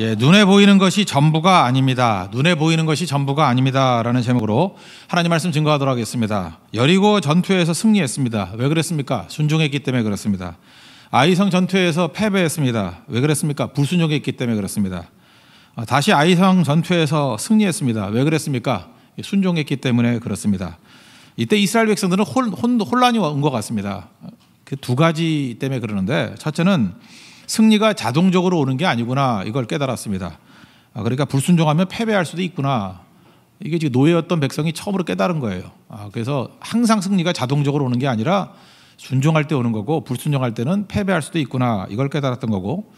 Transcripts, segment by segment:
예, 눈에 보이는 것이 전부가 아닙니다. 눈에 보이는 것이 전부가 아닙니다라는 제목으로 하나님 말씀 증거하도록 하겠습니다. 여리고 전투에서 승리했습니다. 왜 그랬습니까? 순종했기 때문에 그렇습니다. 아이성 전투에서 패배했습니다. 왜 그랬습니까? 불순종했기 때문에 그렇습니다. 아, 다시 아이성 전투에서 승리했습니다. 왜 그랬습니까? 순종했기 때문에 그렇습니다. 이때 이스라엘 백성들은 혼, 혼, 혼란이 온 것 같습니다. 그 두 가지 때문에 그러는데 첫째는 승리가 자동적으로 오는 게 아니구나 이걸 깨달았습니다. 아, 그러니까 불순종하면 패배할 수도 있구나. 이게 지금 노예였던 백성이 처음으로 깨달은 거예요. 아, 그래서 항상 승리가 자동적으로 오는 게 아니라 순종할 때 오는 거고 불순종할 때는 패배할 수도 있구나 이걸 깨달았던 거고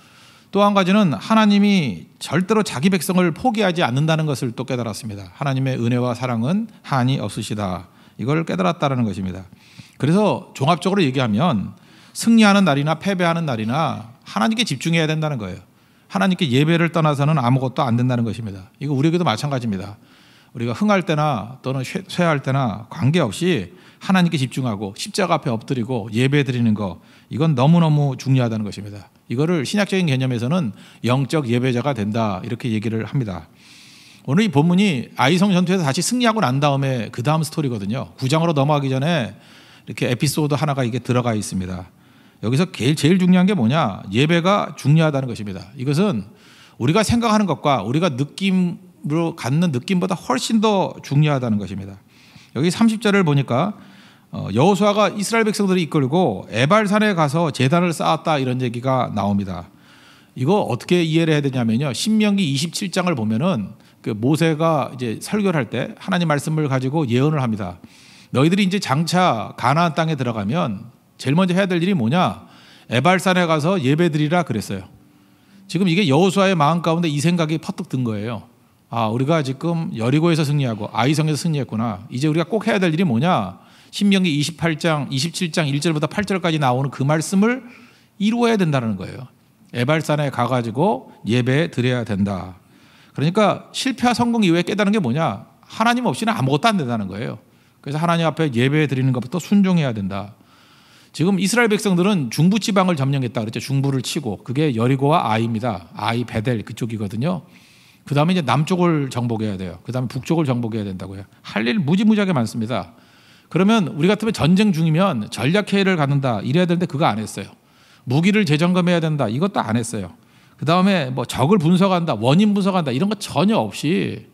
또 한 가지는 하나님이 절대로 자기 백성을 포기하지 않는다는 것을 또 깨달았습니다. 하나님의 은혜와 사랑은 한이 없으시다. 이걸 깨달았다라는 것입니다. 그래서 종합적으로 얘기하면 승리하는 날이나 패배하는 날이나 하나님께 집중해야 된다는 거예요. 하나님께 예배를 떠나서는 아무것도 안 된다는 것입니다. 이거 우리에게도 마찬가지입니다. 우리가 흥할 때나 또는 쇠할 때나 관계없이 하나님께 집중하고 십자가 앞에 엎드리고 예배 드리는 거 이건 너무너무 중요하다는 것입니다. 이거를 신약적인 개념에서는 영적 예배자가 된다 이렇게 얘기를 합니다. 오늘 이 본문이 아이성 전투에서 다시 승리하고 난 다음에 그 다음 스토리거든요. 구장으로 넘어가기 전에 이렇게 에피소드 하나가 이게 들어가 있습니다. 여기서 제일 중요한 게 뭐냐? 예배가 중요하다는 것입니다. 이것은 우리가 생각하는 것과 우리가 느낌으로 갖는 느낌보다 훨씬 더 중요하다는 것입니다. 여기 30절을 보니까 어, 여호수아가 이스라엘 백성들을 이끌고 에발산에 가서 제단을 쌓았다 이런 얘기가 나옵니다. 이거 어떻게 이해를 해야 되냐면요. 신명기 27장을 보면은 그 모세가 이제 설교를 할 때 하나님 말씀을 가지고 예언을 합니다. 너희들이 이제 장차 가나안 땅에 들어가면 제일 먼저 해야 될 일이 뭐냐? 에발산에 가서 예배드리라 그랬어요. 지금 이게 여호수아의 마음 가운데 이 생각이 퍼뜩 든 거예요. 아, 우리가 지금 여리고에서 승리하고 아이성에서 승리했구나. 이제 우리가 꼭 해야 될 일이 뭐냐? 신명기 28장, 27장 1절부터 8절까지 나오는 그 말씀을 이루어야 된다는 거예요. 에발산에 가가지고 예배 드려야 된다. 그러니까 실패와 성공 이후에 깨달은 게 뭐냐? 하나님 없이는 아무것도 안 된다는 거예요. 그래서 하나님 앞에 예배 드리는 것부터 순종해야 된다. 지금 이스라엘 백성들은 중부 지방을 점령했다 그랬죠. 중부를 치고 그게 여리고와 아이입니다. 아이 베델 그쪽이거든요. 그 다음에 이제 남쪽을 정복해야 돼요. 그 다음에 북쪽을 정복해야 된다고요. 할 일 무지무지하게 많습니다. 그러면 우리 같으면 전쟁 중이면 전략 회의를 갖는다 이래야 되는데 그거 안 했어요. 무기를 재점검해야 된다 이것도 안 했어요. 그 다음에 뭐 적을 분석한다 원인 분석한다 이런 거 전혀 없이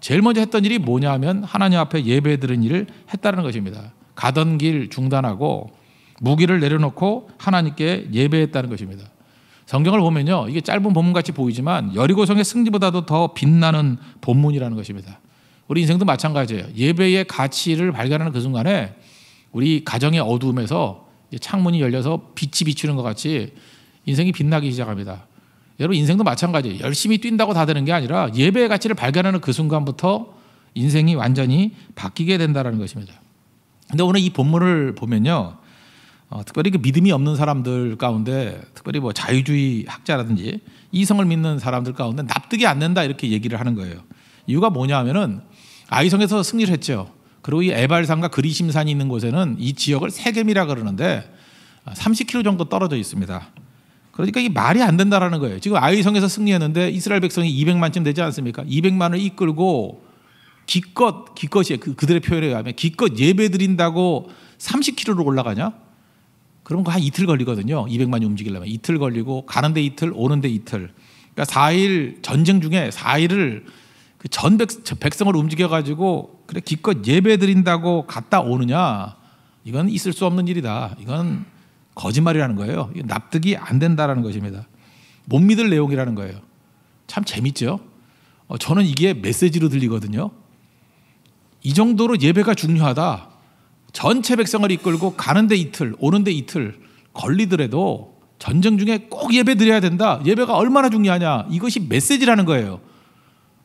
제일 먼저 했던 일이 뭐냐면 하 하나님 앞에 예배 드는 일을 했다는 것입니다. 가던 길 중단하고 무기를 내려놓고 하나님께 예배했다는 것입니다. 성경을 보면요. 이게 짧은 본문 같이 보이지만 여리고성의 승리보다도 더 빛나는 본문이라는 것입니다. 우리 인생도 마찬가지예요. 예배의 가치를 발견하는 그 순간에 우리 가정의 어두에서 창문이 열려서 빛이 비추는 것 같이 인생이 빛나기 시작합니다. 여러분 인생도 마찬가지예요. 열심히 뛴다고 다 되는 게 아니라 예배의 가치를 발견하는 그 순간부터 인생이 완전히 바뀌게 된다는 것입니다. 근데 오늘 이 본문을 보면요. 어, 특별히 그 믿음이 없는 사람들 가운데 특별히 뭐 자유주의 학자라든지 이성을 믿는 사람들 가운데 납득이 안 된다 이렇게 얘기를 하는 거예요. 이유가 뭐냐 하면은 아이성에서 승리를 했죠. 그리고 이 에발산과 그리심산이 있는 곳에는 이 지역을 세겜이라 그러는데 30km 정도 떨어져 있습니다. 그러니까 이 말이 안 된다라는 거예요. 지금 아이성에서 승리했는데 이스라엘 백성이 200만쯤 되지 않습니까? 200만을 이끌고 기껏 기껏이 에그 그들의 표현에 의하면 기껏 예배 드린다고 30km로 올라가냐? 그런 거 한 이틀 걸리거든요. 200만이 움직이려면 이틀 걸리고 가는데 이틀, 오는데 이틀. 그러니까 4일 전쟁 중에 4일을 그 전 백성을 움직여 가지고 그래 기껏 예배 드린다고 갔다 오느냐? 이건 있을 수 없는 일이다. 이건 거짓말이라는 거예요. 이건 납득이 안 된다라는 것입니다. 못 믿을 내용이라는 거예요. 참 재밌죠? 어, 저는 이게 메시지로 들리거든요. 이 정도로 예배가 중요하다. 전체 백성을 이끌고 가는데 이틀, 오는데 이틀 걸리더라도 전쟁 중에 꼭 예배 드려야 된다. 예배가 얼마나 중요하냐. 이것이 메시지라는 거예요.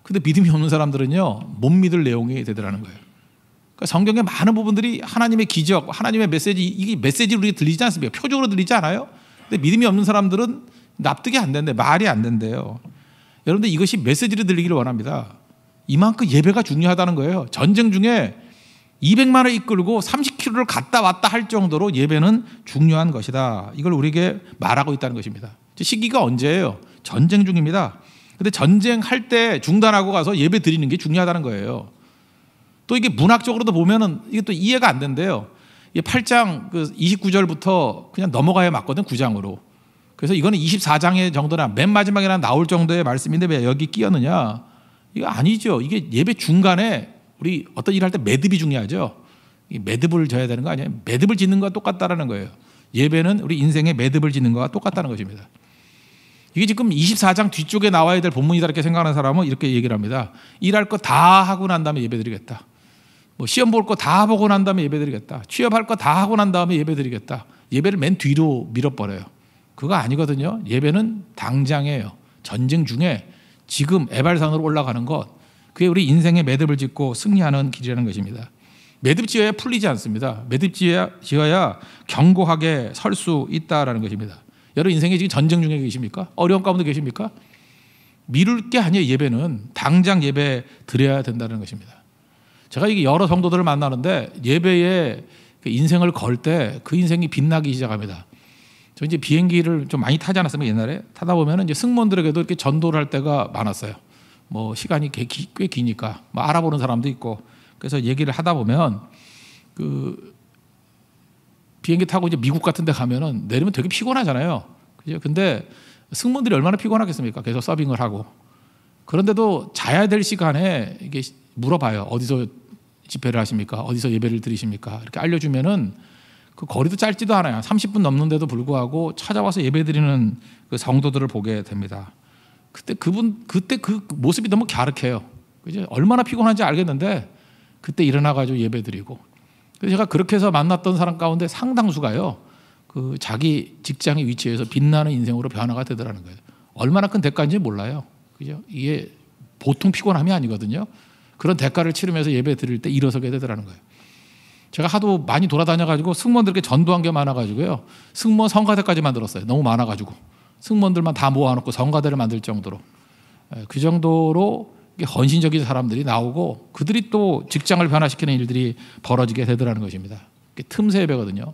근데 믿음이 없는 사람들은요, 못 믿을 내용이 되더라는 거예요. 그러니까 성경의 많은 부분들이 하나님의 기적, 하나님의 메시지, 이게 메시지로 우리 들리지 않습니까? 표적으로 들리지 않아요? 근데 믿음이 없는 사람들은 납득이 안 된대, 말이 안 된대요. 여러분들 이것이 메시지로 들리기를 원합니다. 이만큼 예배가 중요하다는 거예요. 전쟁 중에 200만을 이끌고 30km를 갔다 왔다 할 정도로 예배는 중요한 것이다. 이걸 우리에게 말하고 있다는 것입니다. 시기가 언제예요? 전쟁 중입니다. 근데 전쟁할 때 중단하고 가서 예배 드리는 게 중요하다는 거예요. 또 이게 문학적으로도 보면은 이게 또 이해가 안 된대요. 이 8장 그 29절부터 그냥 넘어가야 맞거든, 9장으로. 그래서 이거는 24장의 정도나 맨마지막에 나올 정도의 말씀인데 왜 여기 끼었느냐? 이거 아니죠. 이게 예배 중간에 우리 어떤 일할 을때 매듭이 중요하죠. 이 매듭을 져야 되는 거 아니에요? 매듭을 짓는 것과 똑같다라는 거예요. 예배는 우리 인생의 매듭을 짓는 것과 똑같다는 것입니다. 이게 지금 24장 뒤쪽에 나와야 될 본문이다 이렇게 생각하는 사람은 이렇게 얘기를 합니다. 일할 거 다 하고 난 다음에 예배드리겠다. 뭐 시험 볼 거 다 보고 난 다음에 예배드리겠다. 취업할 거 다 하고 난 다음에 예배드리겠다. 예배를 맨 뒤로 밀어버려요. 그거 아니거든요. 예배는 당장이에요. 전쟁 중에 지금 애발산으로 올라가는 것 그게 우리 인생의 매듭을 짓고 승리하는 길이라는 것입니다. 매듭 지어야 풀리지 않습니다. 매듭 지어야, 지어야 견고하게 설 수 있다라는 것입니다. 여러분 인생에 지금 전쟁 중에 계십니까? 어려운 가운데 계십니까? 미룰 게 아니에요. 예배는 당장 예배 드려야 된다는 것입니다. 제가 이게 여러 성도들을 만나는데 예배에 그 인생을 걸 때 그 인생이 빛나기 시작합니다. 저 이제 비행기를 좀 많이 타지 않았습니까 옛날에 타다 보면 이제 승무원들에게도 이렇게 전도를 할 때가 많았어요. 뭐 시간이 꽤, 기니까 뭐 알아보는 사람도 있고 그래서 얘기를 하다 보면 그 비행기 타고 이제 미국 같은 데 가면은 내리면 되게 피곤하잖아요. 그죠? 근데 승무원들이 얼마나 피곤하겠습니까? 계속 서빙을 하고. 그런데도 자야 될 시간에 이게 물어봐요. 어디서 집회를 하십니까? 어디서 예배를 드리십니까? 이렇게 알려주면은 그 거리도 짧지도 않아요. 30분 넘는데도 불구하고 찾아와서 예배 드리는 그 성도들을 보게 됩니다. 그때 그분 그때 그 모습이 너무 갸륵해요. 그죠? 얼마나 피곤한지 알겠는데 그때 일어나 가지고 예배드리고. 제가 그렇게 해서 만났던 사람 가운데 상당수가요. 그 자기 직장의 위치에서 빛나는 인생으로 변화가 되더라는 거예요. 얼마나 큰 대가인지 몰라요. 그죠? 이게 보통 피곤함이 아니거든요. 그런 대가를 치르면서 예배 드릴 때 일어서게 되더라는 거예요. 제가 하도 많이 돌아다녀가지고 승무원들께 전도한 게 많아가지고요. 승무원 성가대까지 만들었어요. 너무 많아가지고. 승무원들만 다 모아놓고 성가대를 만들 정도로 예, 그 정도로 헌신적인 사람들이 나오고 그들이 또 직장을 변화시키는 일들이 벌어지게 되더라는 것입니다. 틈새 예배거든요.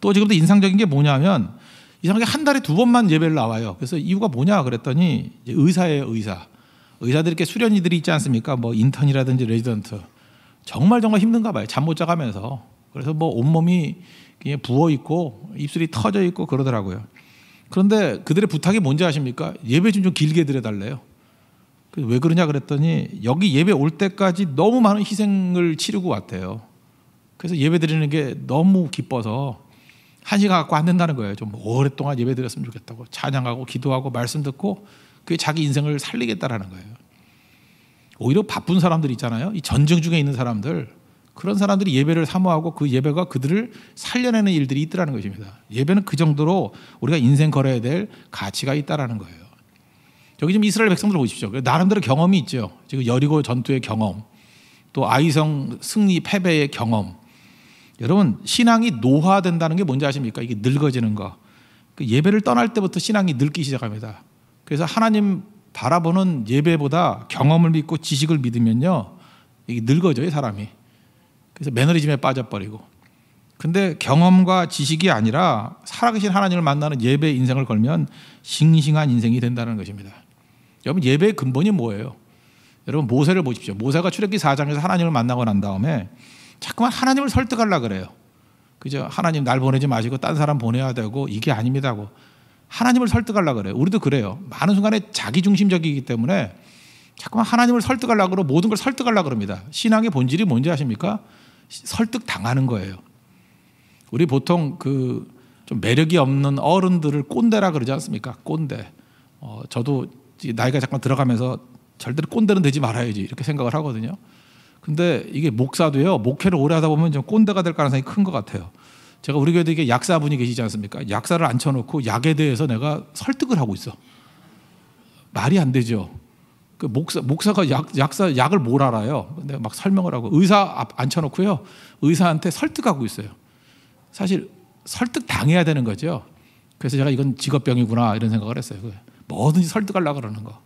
또 지금도 인상적인 게 뭐냐면 이상하게 한 달에 두 번만 예배를 나와요. 그래서 이유가 뭐냐 그랬더니 의사예요, 의사. 의사들 이렇게 수련이들이 있지 않습니까? 뭐 인턴이라든지 레지던트. 정말 정말 힘든가 봐요. 잠 못 자가면서. 그래서 뭐 온몸이 그냥 부어 있고 입술이 터져 있고 그러더라고요. 그런데 그들의 부탁이 뭔지 아십니까? 예배 좀좀 길게 드려달래요. 그 왜 그러냐 그랬더니 여기 예배 올 때까지 너무 많은 희생을 치르고 왔대요. 그래서 예배 드리는 게 너무 기뻐서 한 시간 갖고 안 된다는 거예요. 좀 오랫동안 예배 드렸으면 좋겠다고 찬양하고 기도하고 말씀 듣고 그게 자기 인생을 살리겠다라는 거예요. 오히려 바쁜 사람들 있잖아요. 이 전쟁 중에 있는 사람들 그런 사람들이 예배를 사모하고 그 예배가 그들을 살려내는 일들이 있더라는 것입니다. 예배는 그 정도로 우리가 인생 걸어야 될 가치가 있다라는 거예요. 여기 지금 이스라엘 백성들 보십시오. 그 나름대로 경험이 있죠. 지금 여리고 전투의 경험, 또 아이성 승리 패배의 경험. 여러분 신앙이 노화된다는 게 뭔지 아십니까? 이게 늙어지는 거. 그 예배를 떠날 때부터 신앙이 늙기 시작합니다. 그래서 하나님 바라보는 예배보다 경험을 믿고 지식을 믿으면요, 이게 늙어져요 사람이. 그래서 매너리즘에 빠져버리고. 근데 경험과 지식이 아니라 살아계신 하나님을 만나는 예배 인생을 걸면 싱싱한 인생이 된다는 것입니다. 여러분 예배의 근본이 뭐예요? 여러분 모세를 보십시오. 모세가 출애기 4장에서 하나님을 만나고 난 다음에 자꾸만 하나님을 설득하려 그래요. 그죠? 하나님 날 보내지 마시고 딴 사람 보내야 되고 이게 아닙니다고 하나님을 설득하려 그래요. 우리도 그래요. 많은 순간에 자기 중심적이기 때문에 자꾸만 하나님을 설득하려 고 모든 걸 설득하려 그럽니다. 신앙의 본질이 뭔지 아십니까? 설득 당하는 거예요. 우리 보통 그 좀 매력이 없는 어른들을 꼰대라 그러지 않습니까? 꼰대. 어, 저도 나이가 잠깐 들어가면서 절대로 꼰대는 되지 말아야지 이렇게 생각을 하거든요. 근데 이게 목사도요 목회를 오래 하다 보면 좀 꼰대가 될 가능성이 큰 것 같아요. 제가 우리 교회도 이게 약사분이 계시지 않습니까? 약사를 앉혀놓고 약에 대해서 내가 설득을 하고 있어. 말이 안 되죠. 그 목사, 목사가 약, 약사, 약을 뭘 알아요? 내가 막 설명을 하고 의사 앞 앉혀놓고요. 의사한테 설득하고 있어요. 사실 설득 당해야 되는 거죠. 그래서 제가 이건 직업병이구나 이런 생각을 했어요. 그 뭐든지 설득하려고 그러는 거.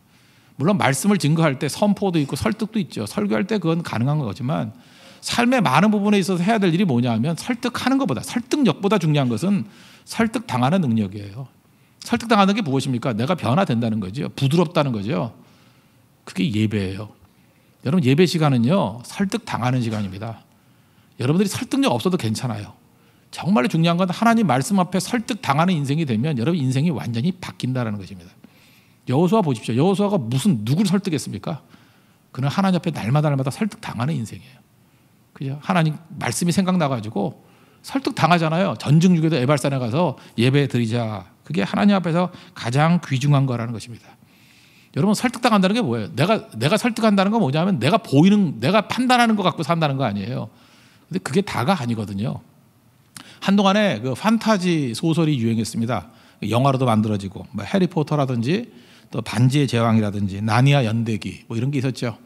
물론 말씀을 증거할 때 선포도 있고 설득도 있죠. 설교할 때 그건 가능한 거지만 삶의 많은 부분에 있어서 해야 될 일이 뭐냐면 설득하는 것보다 설득력보다 중요한 것은 설득 당하는 능력이에요. 설득 당하는 게 무엇입니까? 내가 변화된다는 거죠. 부드럽다는 거죠. 그게 예배예요. 여러분 예배 시간은요 설득 당하는 시간입니다. 여러분들이 설득력 없어도 괜찮아요. 정말 중요한 건 하나님 말씀 앞에 설득 당하는 인생이 되면 여러분 인생이 완전히 바뀐다라는 것입니다. 여호수아 보십시오. 여호수아가 무슨 누구를 설득했습니까? 그는 하나님 앞에 날마다 날마다 설득 당하는 인생이에요. 그죠? 하나님 말씀이 생각나 가지고 설득 당하잖아요. 전증 6에도 에발산에 가서 예배 드리자. 그게 하나님 앞에서 가장 귀중한 거라는 것입니다. 여러분 설득당한다는 게 뭐예요? 내가 내가 설득한다는 건 뭐냐면 내가 보이는 내가 판단하는 것 갖고 산다는 거 아니에요. 근데 그게 다가 아니거든요. 한동안에 그 판타지 소설이 유행했습니다. 영화로도 만들어지고 뭐 해리포터라든지 또 반지의 제왕이라든지 나니아 연대기 뭐 이런 게 있었죠.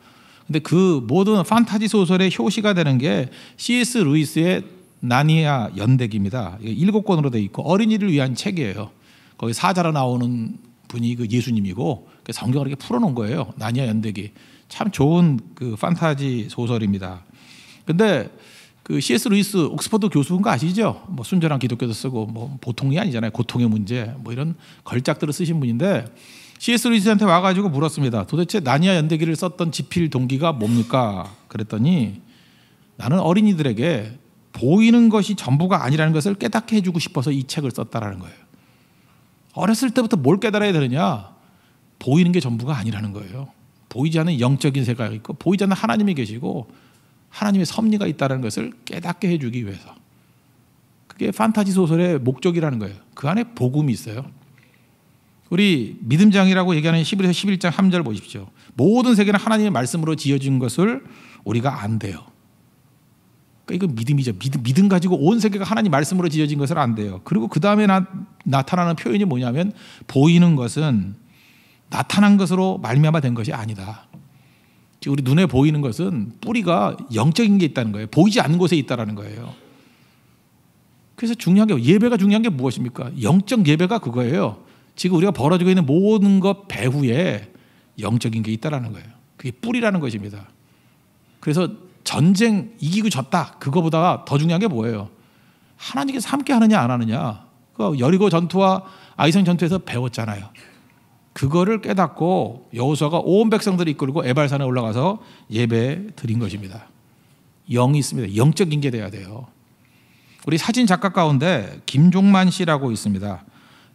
근데 그 모든 판타지 소설의 효시가 되는 게 C.S. 루이스의 나니아 연대기입니다. 일곱 권으로 돼 있고 어린이를 위한 책이에요. 거기 사자로 나오는 분이 그 예수님이고 그 성경을 이렇게 풀어놓은 거예요. 나니아 연대기 참 좋은 그 판타지 소설입니다. 근데 그 C.S. 루이스 옥스퍼드 교수인 거 아시죠? 뭐 순전한 기독교도 쓰고 뭐 보통이 아니잖아요. 고통의 문제 뭐 이런 걸작들을 쓰신 분인데 C.S. 루이스한테 와가지고 물었습니다. 도대체 나니아 연대기를 썼던 지필 동기가 뭡니까? 그랬더니 나는 어린이들에게 보이는 것이 전부가 아니라는 것을 깨닫게 해주고 싶어서 이 책을 썼다라는 거예요. 어렸을 때부터 뭘 깨달아야 되느냐? 보이는 게 전부가 아니라는 거예요. 보이지 않는 영적인 세계가 있고 보이지 않는 하나님이 계시고 하나님의 섭리가 있다는 것을 깨닫게 해주기 위해서 그게 판타지 소설의 목적이라는 거예요. 그 안에 복음이 있어요. 우리 믿음장이라고 얘기하는 11에서 11장 3절 보십시오. 모든 세계는 하나님의 말씀으로 지어진 것을 우리가 안돼요. 그러니까 이건 믿음이죠. 믿음, 믿음 가지고 온 세계가 하나님 말씀으로 지어진 것을 안돼요. 그리고 그 다음에 나타나는 표현이 뭐냐면 보이는 것은 나타난 것으로 말미암아 된 것이 아니다. 우리 눈에 보이는 것은 뿌리가 영적인 게 있다는 거예요. 보이지 않는 곳에 있다라는 거예요. 그래서 중요한 게 예배가 중요한 게 무엇입니까? 영적 예배가 그거예요. 지금 우리가 벌어지고 있는 모든 것 배후에 영적인 게 있다라는 거예요. 그게 뿌리라는 것입니다. 그래서 전쟁 이기고 졌다 그거보다 더 중요한 게 뭐예요? 하나님께서 함께 하느냐 안 하느냐 그 여리고 전투와 아이성 전투에서 배웠잖아요. 그거를 깨닫고 여호수아가 온 백성들을 이끌고 에발산에 올라가서 예배 드린 것입니다. 영이 있습니다. 영적인 게 돼야 돼요. 우리 사진 작가 가운데 김종만 씨라고 있습니다.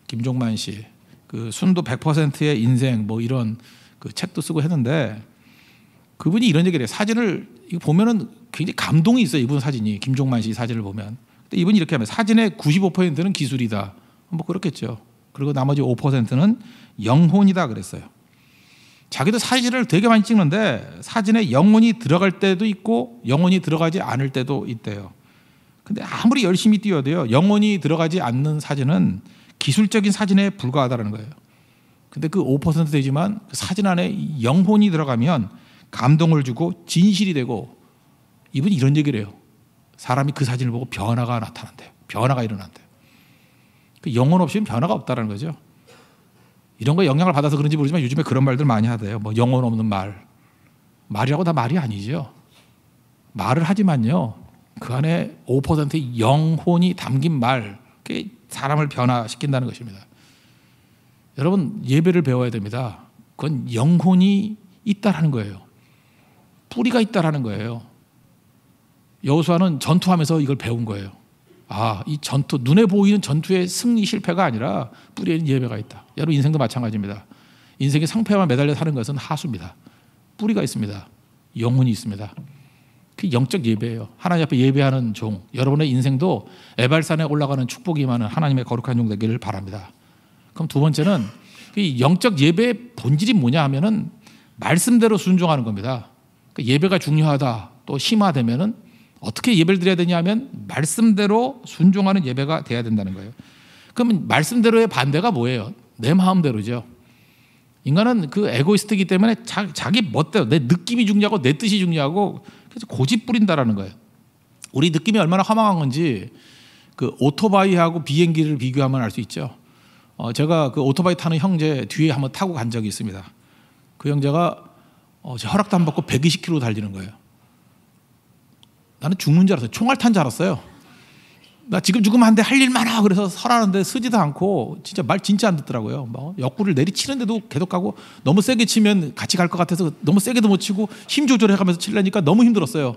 김종만 씨. 그 순도 100%의 인생 뭐 이런 그 책도 쓰고 했는데 그분이 이런 얘기를 해요. 사진을 보면은 굉장히 감동이 있어요. 이분 사진이. 김종만 씨 사진을 보면. 근데 이분이 이렇게 하면 사진의 95%는 기술이다. 뭐 그렇겠죠. 그리고 나머지 5%는 영혼이다 그랬어요. 자기도 사진을 되게 많이 찍는데 사진에 영혼이 들어갈 때도 있고 영혼이 들어가지 않을 때도 있대요. 근데 아무리 열심히 뛰어도요. 영혼이 들어가지 않는 사진은 기술적인 사진에 불과하다는 거예요. 근데 그 5% 되지만 그 사진 안에 영혼이 들어가면 감동을 주고 진실이 되고 이분이 이런 얘기를 해요. 사람이 그 사진을 보고 변화가 나타난대요. 변화가 일어난대요. 그 영혼 없이는 변화가 없다는 거죠. 이런 거 영향을 받아서 그런지 모르지만 요즘에 그런 말들 많이 하대요. 뭐 영혼 없는 말. 말이라고 다 말이 아니죠. 말을 하지만요. 그 안에 5%의 영혼이 담긴 말. 그게 사람을 변화시킨다는 것입니다. 여러분 예배를 배워야 됩니다. 그건 영혼이 있다라는 거예요. 뿌리가 있다라는 거예요. 여호수아는 전투하면서 이걸 배운 거예요. 아, 이 전투 눈에 보이는 전투의 승리 실패가 아니라 뿌리에는 예배가 있다. 여러분 인생도 마찬가지입니다. 인생의 상패만 매달려 사는 것은 하수입니다. 뿌리가 있습니다. 영혼이 있습니다. 그 영적 예배예요. 하나님 앞에 예배하는 종. 여러분의 인생도 에발산에 올라가는 축복이 많은 하나님의 거룩한 종 되기를 바랍니다. 그럼 두 번째는 그 영적 예배의 본질이 뭐냐 하면은 말씀대로 순종하는 겁니다. 그 예배가 중요하다. 또 심화되면은 어떻게 예배를 드려야 되냐면 말씀대로 순종하는 예배가 돼야 된다는 거예요. 그러면 말씀대로의 반대가 뭐예요? 내 마음대로죠. 인간은 그 에고이스트이기 때문에 자, 기 멋대로 내 느낌이 중요하고 내 뜻이 중요하고 그래서 고집 부린다라는 거예요. 우리 느낌이 얼마나 허망한 건지 그 오토바이하고 비행기를 비교하면 알 수 있죠. 어, 제가 그 오토바이 타는 형제 뒤에 한번 타고 간 적이 있습니다. 그 형제가 어, 허락도 안 받고 120km 달리는 거예요. 나는 죽는 줄 알았어요. 총알 탄 줄 알았어요. 나 지금 죽으면 안 돼. 할 일 많아. 그래서 설하는데 쓰지도 않고 진짜 말 진짜 안 듣더라고요. 막 뭐 옆구리를 내리치는데도 계속 가고 너무 세게 치면 같이 갈 것 같아서 너무 세게도 못 치고 힘 조절해 가면서 치려니까 너무 힘들었어요.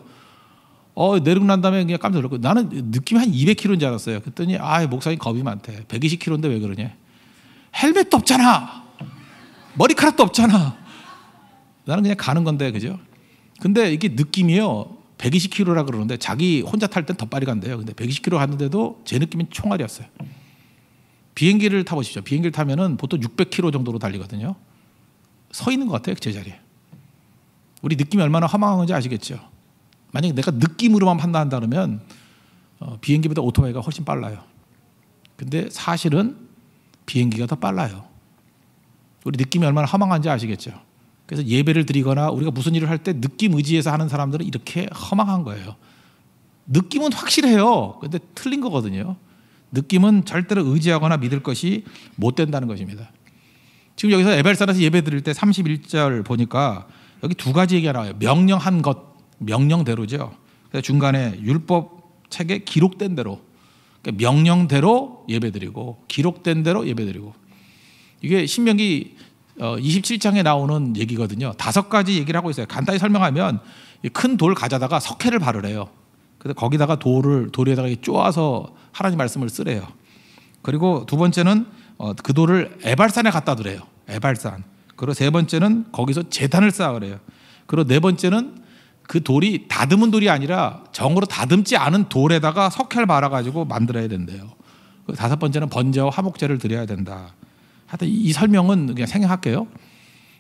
어, 내리고 난 다음에 그냥 깜짝 놀랐고 나는 느낌이 한 200kg인 줄 알았어요. 그랬더니 아, 목사님 겁이 많대. 120kg인데 왜 그러냐? 헬멧도 없잖아. 머리카락도 없잖아. 나는 그냥 가는 건데 그죠? 근데 이게 느낌이요. 120km라 그러는데 자기 혼자 탈 땐 더 빨리 간대요. 근데 120km 갔는데도 제느낌은 총알이었어요. 비행기를 타보십시오. 비행기를 타면은 보통 600km 정도로 달리거든요. 서 있는 것 같아요, 제자리에. 우리 느낌이 얼마나 허망한지 아시겠죠? 만약에 내가 느낌으로만 판단한다면 어, 비행기보다 오토바이가 훨씬 빨라요. 근데 사실은 비행기가 더 빨라요. 우리 느낌이 얼마나 허망한지 아시겠죠? 그래서 예배를 드리거나 우리가 무슨 일을 할 때 느낌 의지에서 하는 사람들은 이렇게 허망한 거예요. 느낌은 확실해요. 근데 틀린 거거든요. 느낌은 절대로 의지하거나 믿을 것이 못 된다는 것입니다. 지금 여기서 에벨산에서 예배 드릴 때 31절 보니까 여기 두 가지 얘기가 나와요. 명령한 것, 명령대로죠. 중간에 율법 책에 기록된 대로, 그러니까 명령대로 예배 드리고, 기록된 대로 예배 드리고. 이게 신명기 27장에 어, 나오는 얘기거든요. 다섯 가지 얘기를 하고 있어요. 간단히 설명하면 큰 돌 가져다가 석회를 바르래요. 그래서 거기다가 돌을 돌에다가 쪼아서 하나님 말씀을 쓰래요. 그리고 두 번째는 어, 그 돌을 에발산에 갖다 두래요. 에발산. 그리고 세 번째는 거기서 재단을 쌓으래요 그리고 네 번째는 그 돌이 다듬은 돌이 아니라 정으로 다듬지 않은 돌에다가 석회를 말아가지고 만들어야 된대요. 다섯 번째는 번제와 화목제를 드려야 된다. 하여튼 이 설명은 그냥 생략할게요.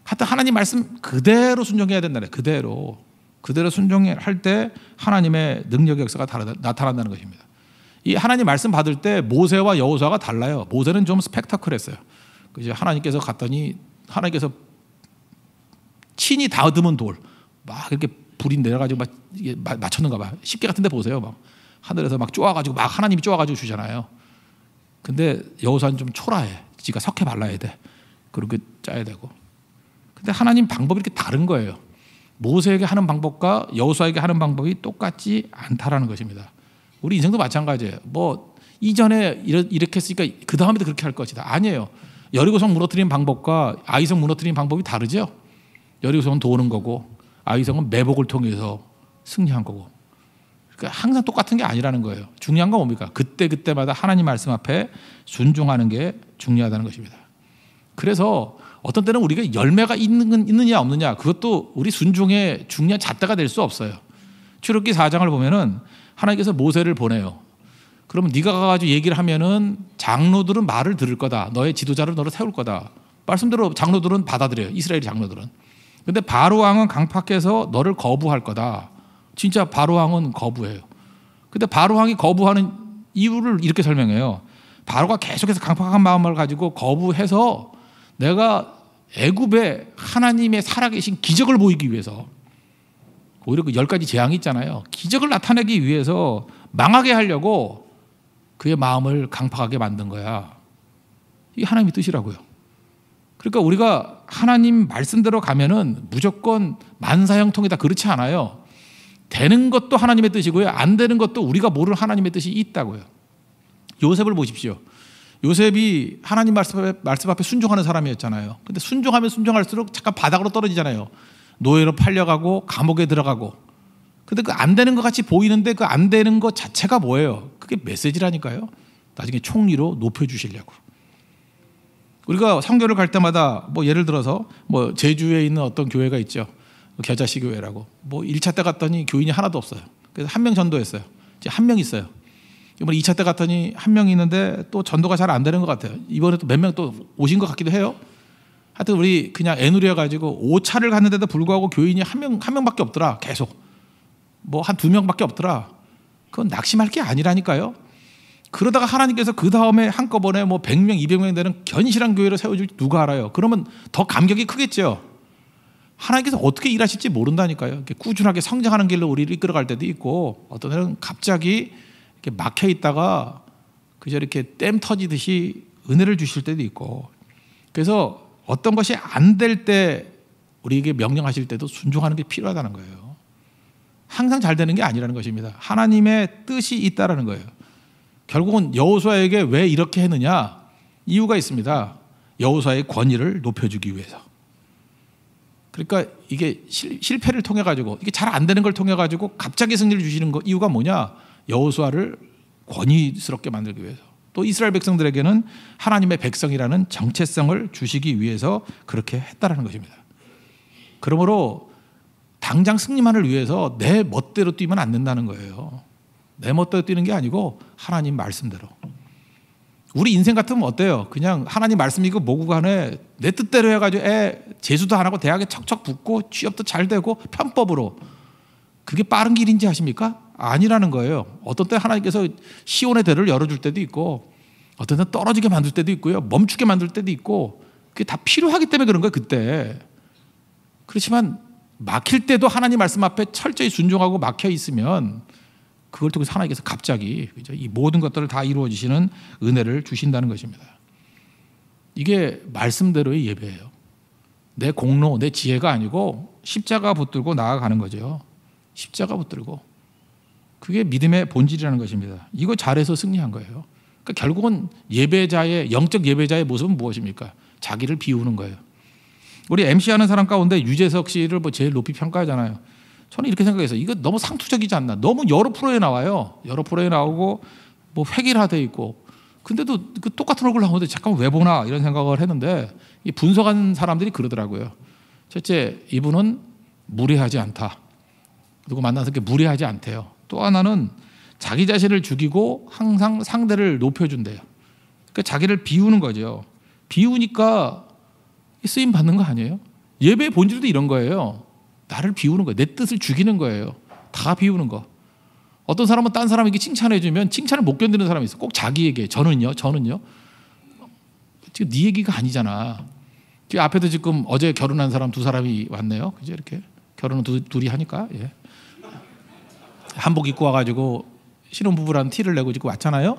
하여튼 하나님 말씀 그대로 순종해야 된다는 그대로 그대로 순종할 때 하나님의 능력 역사가 다르다, 나타난다는 것입니다. 이 하나님 말씀 받을 때 모세와 여호수가 달라요. 모세는 좀 스펙타클했어요. 그 이 하나님께서 갔더니 하나님께서 친히 다듬은 돌막 이렇게 불이 내려가지고 막 이게 맞췄는가 봐. 쉽게 같은데 보세요. 막 하늘에서 막 쪼아가지고 막 하나님이 쪼아가지고 주잖아요. 근데 여호수는좀 초라해. 지가 석회 발라야 돼. 그렇게 짜야 되고. 근데 하나님 방법이 이렇게 다른 거예요. 모세에게 하는 방법과 여호수아에게 하는 방법이 똑같지 않다라는 것입니다. 우리 인생도 마찬가지예요. 뭐 이전에 이렇게 했으니까 그 다음에도 그렇게 할 것이다. 아니에요. 여리고성 무너뜨린 방법과 아이성 무너뜨린 방법이 다르죠. 여리고성은 도는 거고 아이성은 매복을 통해서 승리한 거고 그 항상 똑같은 게 아니라는 거예요. 중요한 건 뭡니까? 그때 그때마다 하나님 말씀 앞에 순종하는 게 중요하다는 것입니다. 그래서 어떤 때는 우리가 열매가 있는 있느냐 없느냐 그것도 우리 순종의 중요한 잣대가 될 수 없어요. 출애굽기 4장을 보면은 하나님께서 모세를 보내요. 그러면 네가 가가지고 얘기를 하면은 장로들은 말을 들을 거다. 너의 지도자를 너를 세울 거다. 말씀대로 장로들은 받아들여요. 이스라엘 장로들은. 근데 바로 왕은 강팍해서 너를 거부할 거다. 진짜 바로왕은 거부해요. 근데 바로왕이 거부하는 이유를 이렇게 설명해요. 바로가 계속해서 강팍한 마음을 가지고 거부해서 내가 애굽에 하나님의 살아계신 기적을 보이기 위해서 오히려 그 열 가지 재앙이 있잖아요. 기적을 나타내기 위해서 망하게 하려고 그의 마음을 강팍하게 만든 거야. 이게 하나님의 뜻이라고요. 그러니까 우리가 하나님 말씀대로 가면은 무조건 만사형통이다 그렇지 않아요. 되는 것도 하나님의 뜻이고요. 안 되는 것도 우리가 모를 하나님의 뜻이 있다고요. 요셉을 보십시오. 요셉이 하나님 말씀 앞에, 말씀 앞에 순종하는 사람이었잖아요. 근데 순종하면 순종할수록 잠깐 바닥으로 떨어지잖아요. 노예로 팔려가고 감옥에 들어가고. 근데 그 안 되는 것 같이 보이는데 그 안 되는 것 자체가 뭐예요? 그게 메시지라니까요. 나중에 총리로 높여주시려고. 우리가 성교를 갈 때마다 뭐 예를 들어서 뭐 제주에 있는 어떤 교회가 있죠. 겨자시교회라고뭐 1차 때 갔더니 교인이 하나도 없어요. 그래서 한 명 전도했어요. 이제 한 명 있어요. 이번에 2차 때 갔더니 한 명 있는데 또 전도가 잘 안 되는 것 같아요. 이번에 또몇명 또 오신 것 같기도 해요. 하여튼 우리 그냥 애누려 가지고 5차를 갔는데도 불구하고 교인이 한 명 한 명밖에 없더라. 계속 뭐 한 두 명밖에 없더라. 그건 낙심할 게 아니라니까요. 그러다가 하나님께서 그 다음에 한꺼번에 뭐 100명, 200명 되는 견실한 교회를 세워줄 누가 알아요? 그러면 더 감격이 크겠죠. 하나님께서 어떻게 일하실지 모른다니까요. 꾸준하게 성장하는 길로 우리를 이끌어갈 때도 있고 어떤 때는 갑자기 이렇게 막혀 있다가 그저 이렇게 땜 터지듯이 은혜를 주실 때도 있고 그래서 어떤 것이 안 될 때 우리에게 명령하실 때도 순종하는 게 필요하다는 거예요. 항상 잘 되는 게 아니라는 것입니다. 하나님의 뜻이 있다라는 거예요. 결국은 여호수아에게 왜 이렇게 했느냐 이유가 있습니다. 여호수아의 권위를 높여주기 위해서. 그러니까 이게 실, 패를 통해 가지고 이게 잘 안 되는 걸 통해 가지고 갑자기 승리를 주시는 거 이유가 뭐냐? 여호수아를 권위스럽게 만들기 위해서. 또 이스라엘 백성들에게는 하나님의 백성이라는 정체성을 주시기 위해서 그렇게 했다라는 것입니다. 그러므로 당장 승리만을 위해서 내 멋대로 뛰면 안 된다는 거예요. 내 멋대로 뛰는 게 아니고 하나님 말씀대로. 우리 인생 같으면 어때요? 그냥 하나님 말씀 이고 뭐고 간에 내 뜻대로 해가지고 애 재수도 안 하고 대학에 척척 붙고 취업도 잘 되고 편법으로 그게 빠른 길인지 아십니까? 아니라는 거예요. 어떤 때 하나님께서 시온의 대를 열어줄 때도 있고 어떤 때 떨어지게 만들 때도 있고요. 멈추게 만들 때도 있고 그게 다 필요하기 때문에 그런 거예요. 그때. 그렇지만 막힐 때도 하나님 말씀 앞에 철저히 순종하고 막혀 있으면 그걸 통해서 하나님께서 갑자기 그죠이 모든 것들을 다 이루어 주시는 은혜를 주신다는 것입니다. 이게 말씀대로의 예배예요. 내 공로, 내 지혜가 아니고 십자가 붙들고 나아가는 거죠. 십자가 붙들고. 그게 믿음의 본질이라는 것입니다. 이거 잘해서 승리한 거예요. 그러니까 결국은 예배자의 영적 예배자의 모습은 무엇입니까? 자기를 비우는 거예요. 우리 MC 하는 사람 가운데 유재석 씨를 뭐 제일 높이 평가하잖아요. 저는 이렇게 생각해서 이거 너무 상투적이지 않나. 너무 여러 프로에 나와요. 여러 프로에 나오고 뭐 획일화돼 있고. 근데도 그 똑같은 얼굴 나오는데 잠깐 왜 보나 이런 생각을 했는데 분석한 사람들이 그러더라고요. 첫째 이분은 무례하지 않다. 누구 만나서 이렇게 무례하지 않대요. 또 하나는 자기 자신을 죽이고 항상 상대를 높여준대요. 그러니까 자기를 비우는 거죠. 비우니까 쓰임 받는 거 아니에요? 예배의 본질도 이런 거예요. 나를 비우는 거예요. 내 뜻을 죽이는 거예요. 다 비우는 거. 어떤 사람은 딴 사람에게 칭찬해주면 칭찬을 못 견디는 사람이 있어. 꼭 자기에게. 저는요, 저는요. 지금 네 얘기가 아니잖아. 지금 앞에도 지금 어제 결혼한 사람 두 사람이 왔네요. 그죠? 이렇게. 결혼은 두, 둘이 하니까. 예. 한복 입고 와가지고 신혼부부라는 티를 내고 지금 왔잖아요.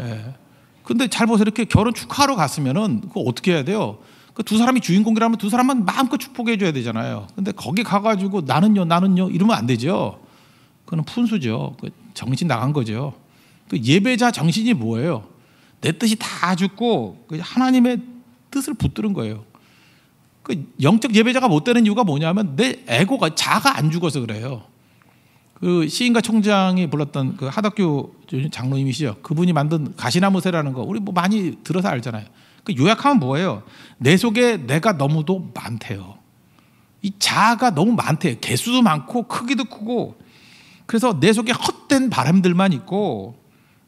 예. 근데 잘 보세요. 이렇게 결혼 축하하러 갔으면은 그거 어떻게 해야 돼요? 그두 사람이 주인공이라면 두 사람만 마음껏 축복해 줘야 되잖아요. 근데 거기 가가지고 나는요, 나는요 이러면 안 되죠. 그는 푼수죠. 그 정신 나간 거죠. 그 예배자 정신이 뭐예요? 내 뜻이 다 죽고 그 하나님의 뜻을 붙드는 거예요. 그 영적 예배자가 못 되는 이유가 뭐냐면 내 에고가 자가 안 죽어서 그래요. 그 시인과 총장이 불렀던 그 하덕규 장로님이시죠. 그분이 만든 가시나무새라는 거 우리 뭐 많이 들어서 알잖아요. 그 요약하면 뭐예요? 내 속에 내가 너무도 많대요. 이 자아가 너무 많대. 개수도 많고 크기도 크고. 그래서 내 속에 헛된 바람들만 있고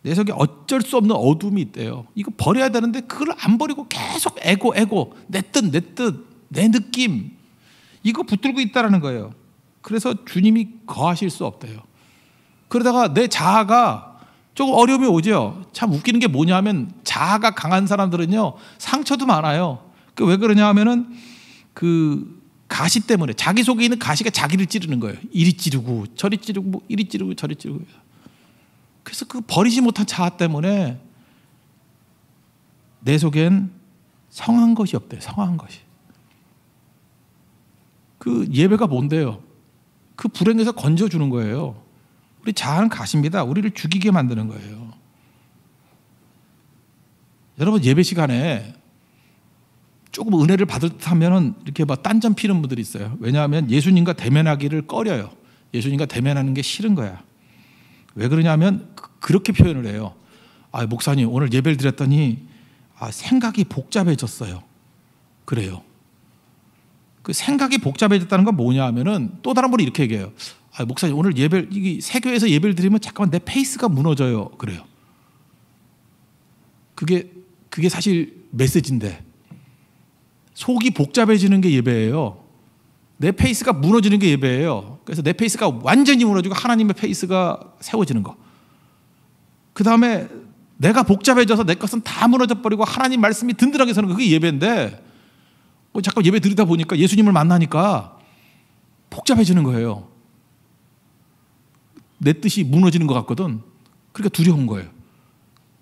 내 속에 어쩔 수 없는 어둠이 있대요. 이거 버려야 되는데 그걸 안 버리고 계속 에고 에고 내 뜻 내 뜻 내 느낌 이거 붙들고 있다라는 거예요. 그래서 주님이 거하실 수 없대요. 그러다가 내 자아가 조금 어려움이 오죠. 참 웃기는 게 뭐냐면 자아가 강한 사람들은요 상처도 많아요. 그 왜 그러냐 하면은 그 가시 때문에 자기 속에 있는 가시가 자기를 찌르는 거예요. 이리 찌르고 저리 찌르고 뭐 이리 찌르고 저리 찌르고. 그래서 그 버리지 못한 자아 때문에 내 속엔 성한 것이 없대 성한 것이. 그 예배가 뭔데요? 그 불행에서 건져주는 거예요. 우리 자아는 가십니다. 우리를 죽이게 만드는 거예요. 여러분 예배 시간에 조금 은혜를 받을 듯하면 이렇게 막 딴점 피는 분들이 있어요. 왜냐하면 예수님과 대면하기를 꺼려요. 예수님과 대면하는 게 싫은 거야. 왜 그러냐면 그, 그렇게 표현을 해요. 아 목사님 오늘 예배를 드렸더니 아, 생각이 복잡해졌어요. 그래요. 그 생각이 복잡해졌다는 건 뭐냐 하면은 또 다른 분이 이렇게 얘기해요. 아, 목사님 오늘 예배 이게 세교에서 예배를 드리면 잠깐만 내 페이스가 무너져요. 그래요. 그게 그게 사실 메시지인데 속이 복잡해지는 게 예배예요. 내 페이스가 무너지는 게 예배예요. 그래서 내 페이스가 완전히 무너지고 하나님의 페이스가 세워지는 거. 그 다음에 내가 복잡해져서 내 것은 다 무너져 버리고 하나님 말씀이 든든하게 서는 그게 예배인데 어, 잠깐 예배 드리다 보니까 예수님을 만나니까 복잡해지는 거예요. 내 뜻이 무너지는 것 같거든. 그러니까 두려운 거예요.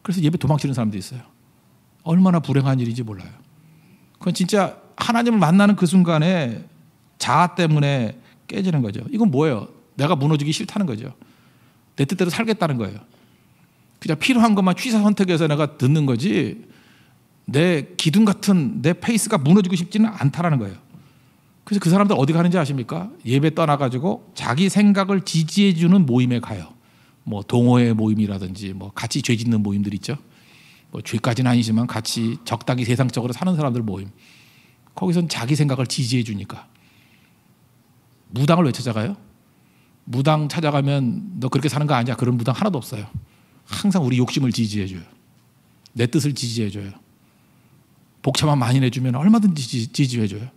그래서 예배 도망치는 사람도 있어요. 얼마나 불행한 일인지 몰라요. 그건 진짜 하나님을 만나는 그 순간에 자아 때문에 깨지는 거죠. 이건 뭐예요? 내가 무너지기 싫다는 거죠. 내 뜻대로 살겠다는 거예요. 그냥 필요한 것만 취사 선택해서 내가 듣는 거지 내 기둥 같은 내 페이스가 무너지고 싶지는 않다라는 거예요. 그래서 그 사람들 어디 가는지 아십니까? 예배 떠나가지고 자기 생각을 지지해주는 모임에 가요. 뭐 동호회 모임이라든지 뭐 같이 죄 짓는 모임들 있죠. 뭐 죄까지는 아니지만 같이 적당히 세상적으로 사는 사람들 모임. 거기선 자기 생각을 지지해주니까. 무당을 왜 찾아가요? 무당 찾아가면 너 그렇게 사는 거 아니야. 그런 무당 하나도 없어요. 항상 우리 욕심을 지지해줘요. 내 뜻을 지지해줘요. 복차만 많이 내주면 얼마든지 지지해줘요.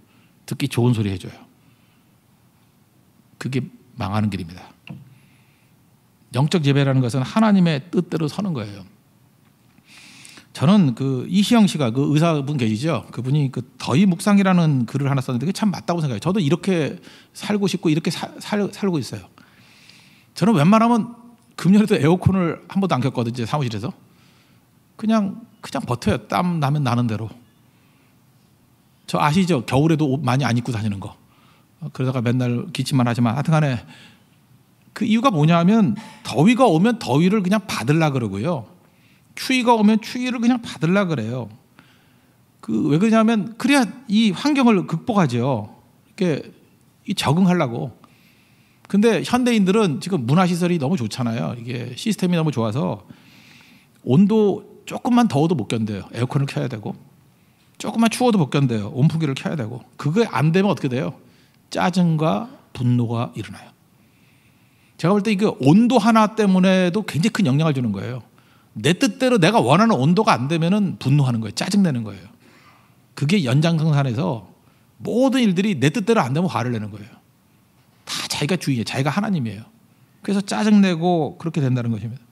듣기 좋은 소리 해줘요. 그게 망하는 길입니다. 영적 예배라는 것은 하나님의 뜻대로 서는 거예요. 저는 그 이시영 씨가 그 의사분 계시죠? 그분이 그 더위 묵상이라는 글을 하나 썼는데 그게 참 맞다고 생각해요. 저도 이렇게 살고 싶고 이렇게 사, 살, 살고 있어요. 저는 웬만하면 금년에도 에어컨을 한 번도 안 켰거든요 사무실에서 그냥 그냥 버텨요 땀 나면 나는 대로 저 아시죠? 겨울에도 옷 많이 안 입고 다니는 거. 그러다가 맨날 기침만 하지만 하여튼 간에 그 이유가 뭐냐 하면 더위가 오면 더위를 그냥 받을라 그러고요. 추위가 오면 추위를 그냥 받을라 그래요. 그 왜 그러냐면 그래야 이 환경을 극복하죠. 이렇게 적응하려고. 근데 현대인들은 지금 문화시설이 너무 좋잖아요. 이게 시스템이 너무 좋아서 온도 조금만 더워도 못 견뎌요. 에어컨을 켜야 되고. 조금만 추워도 못 견뎌요. 온풍기를 켜야 되고 그게 안 되면 어떻게 돼요? 짜증과 분노가 일어나요. 제가 볼 때 이게 온도 하나 때문에도 굉장히 큰 영향을 주는 거예요. 내 뜻대로 내가 원하는 온도가 안 되면은 분노하는 거예요. 짜증내는 거예요. 그게 연장성산에서 모든 일들이 내 뜻대로 안 되면 화를 내는 거예요. 다 자기가 주인이에요. 자기가 하나님이에요. 그래서 짜증내고 그렇게 된다는 것입니다.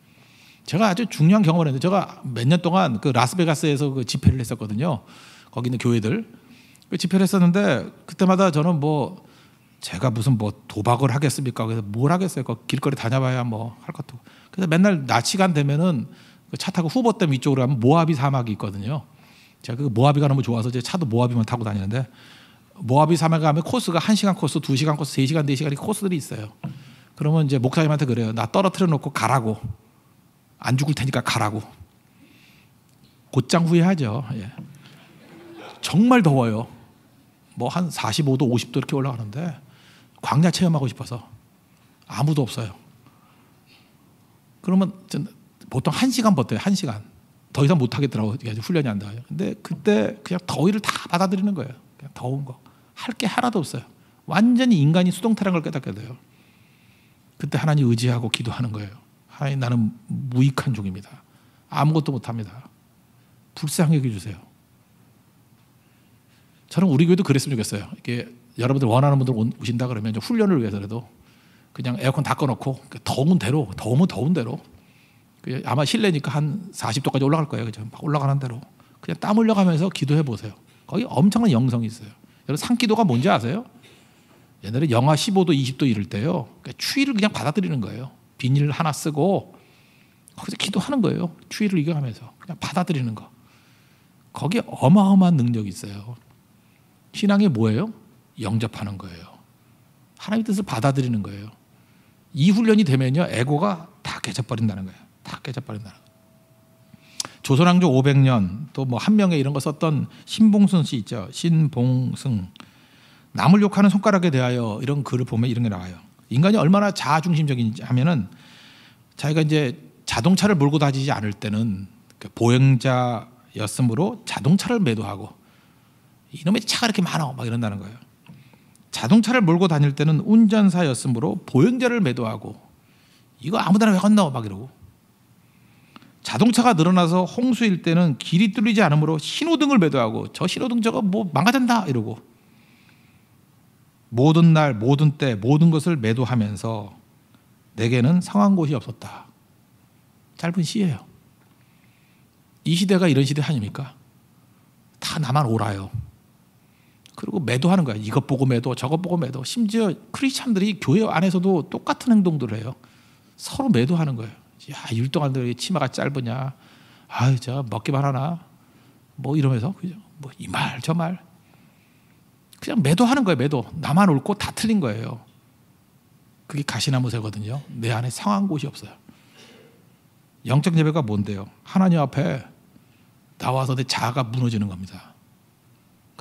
제가 아주 중요한 경험을 했는데 제가 몇 년 동안 그 라스베가스에서 그 집회를 했었거든요. 거기 있는 교회들 집회를 했었는데 그때마다 저는 뭐 제가 무슨 뭐 도박을 하겠습니까? 그래서 뭘 하겠어요? 그 길거리 다녀봐야 뭐 할 것도. 그래서 맨날 낮 시간 되면은 그 차 타고 후보댐 위쪽으로 가면 모하비 사막이 있거든요. 제가 그 모하비가 너무 좋아서 제 차도 모하비만 타고 다니는데 모하비 사막에 가면 코스가 1시간 코스, 2시간 코스, 3시간, 4시간 이렇게 코스들이 있어요. 그러면 이제 목사님한테 그래요. 나 떨어뜨려 놓고 가라고. 안 죽을 테니까 가라고. 곧장 후회하죠. 예. 정말 더워요. 뭐 한 45도, 50도 이렇게 올라가는데 광야 체험하고 싶어서 아무도 없어요. 그러면 보통 한 시간 버텨요. 한 시간. 더 이상 못 하겠더라고요. 훈련이 안 돼요. 근데 그때 그냥 더위를 다 받아들이는 거예요. 그냥 더운 거. 할 게 하나도 없어요. 완전히 인간이 수동태라는 걸 깨닫게 돼요. 그때 하나님 의지하고 기도하는 거예요. 하나님 나는 무익한 종입니다. 아무것도 못합니다. 불쌍히 여겨주세요. 저는 우리 교회도 그랬으면 좋겠어요. 이게 여러분들 원하는 분들 오신다 그러면 훈련을 위해서라도 그냥 에어컨 다 꺼놓고 그 더운 대로 더우면 더운 대로 그 아마 실내니까 한 40도까지 올라갈 거예요. 그죠? 막 올라가는 대로 그냥 땀 흘려가면서 기도해 보세요. 거기 엄청난 영성이 있어요. 여러분 산기도가 뭔지 아세요? 옛날에 영하 15도, 20도 이럴 때요. 그러니까 추위를 그냥 받아들이는 거예요. 비닐 하나 쓰고 거기서 기도하는 거예요. 추위를 이겨가면서 그냥 받아들이는 거. 거기에 어마어마한 능력이 있어요. 신앙이 뭐예요? 영접하는 거예요. 하나님의 뜻을 받아들이는 거예요. 이 훈련이 되면요, 에고가 다 깨져버린다는 거예요. 다 깨져버린다는 거예요. 조선왕조 500년 또 뭐 한 명의 이런 거 썼던 신봉순 씨 있죠. 신봉승 남을 욕하는 손가락에 대하여 이런 글을 보면 이런 게 나와요. 인간이 얼마나 자아중심적인지 하면은 자기가 이제 자동차를 몰고 다니지 않을 때는 그 보행자였으므로 자동차를 매도하고 이놈의 차가 이렇게 많아 막 이런다는 거예요. 자동차를 몰고 다닐 때는 운전사였으므로 보행자를 매도하고 이거 아무데나 왜 건너 막 이러고 자동차가 늘어나서 홍수일 때는 길이 뚫리지 않으므로 신호등을 매도하고 저 신호등 저거 뭐 망가진다 이러고 모든 날 모든 때 모든 것을 매도하면서 내게는 상한 곳이 없었다. 짧은 시예요. 이 시대가 이런 시대 아닙니까? 다 나만 오라요. 그리고 매도하는 거야. 이것 보고 매도, 저것 보고 매도. 심지어 크리스찬들이 교회 안에서도 똑같은 행동들을 해요. 서로 매도하는 거예요. 야, 율동한들 치마가 짧으냐. 아유, 저 먹기만 하나. 뭐 이러면서 그죠? 뭐 이 말 저 말. 그냥 매도하는 거예요. 매도. 나만 옳고 다 틀린 거예요. 그게 가시나무새거든요. 내 안에 상한 곳이 없어요. 영적 예배가 뭔데요? 하나님 앞에 나와서 내 자아가 무너지는 겁니다.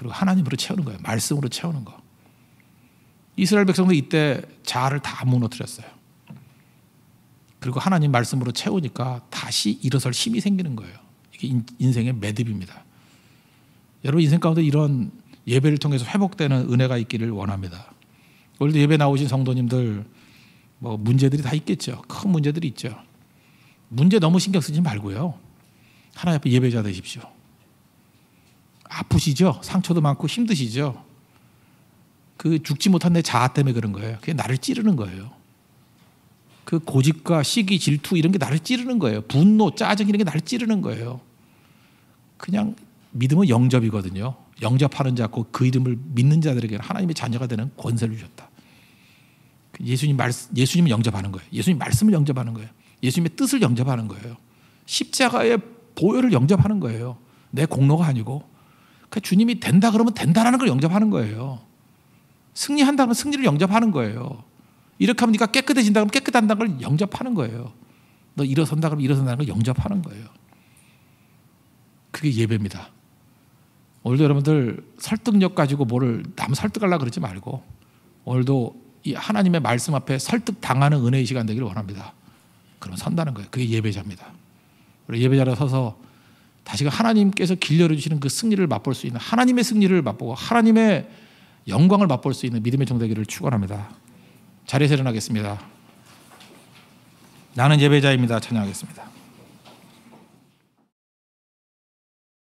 그리고 하나님으로 채우는 거예요. 말씀으로 채우는 거. 이스라엘 백성도 이때 자아를 다 무너뜨렸어요. 그리고 하나님 말씀으로 채우니까 다시 일어설 힘이 생기는 거예요. 이게 인생의 매듭입니다. 여러분 인생 가운데 이런 예배를 통해서 회복되는 은혜가 있기를 원합니다. 오늘도 예배 나오신 성도님들 뭐 문제들이 다 있겠죠. 큰 문제들이 있죠. 문제 너무 신경 쓰지 말고요. 하나님 앞에 예배자 되십시오. 아프시죠? 상처도 많고 힘드시죠? 그 죽지 못한 내 자아 때문에 그런 거예요. 그게 나를 찌르는 거예요. 그 고집과 시기, 질투 이런 게 나를 찌르는 거예요. 분노, 짜증 이런 게 나를 찌르는 거예요. 그냥 믿음은 영접이거든요. 영접하는 자고 그 이름을 믿는 자들에게 하나님의 자녀가 되는 권세를 주셨다. 그 예수님 말 예수님을 영접하는 거예요. 예수님 말씀을 영접하는 거예요. 예수님의 뜻을 영접하는 거예요. 십자가의 보혈을 영접하는 거예요. 내 공로가 아니고 그 주님이 된다 그러면 된다라는 걸 영접하는 거예요. 승리한다 면 승리를 영접하는 거예요. 이렇게 하면 네가 깨끗해진다 그러면 깨끗한다는 걸 영접하는 거예요. 너 일어선다 그러면 일어선다는 걸 영접하는 거예요. 그게 예배입니다. 오늘도 여러분들 설득력 가지고 뭐를 남 설득하려 그러지 말고 오늘도 이 하나님의 말씀 앞에 설득 당하는 은혜의 시간 되기를 원합니다. 그럼 선다는 거예요. 그게 예배자입니다. 우리 예배자로 서서 다시금 하나님께서 길러주시는그 승리를 맛볼 수 있는 하나님의 승리를 맛보고 하나님의 영광을 맛볼 수 있는 믿음의 정대기를 축원합니다. 자리에서 일어나겠습니다. 나는 예배자입니다. 찬양하겠습니다.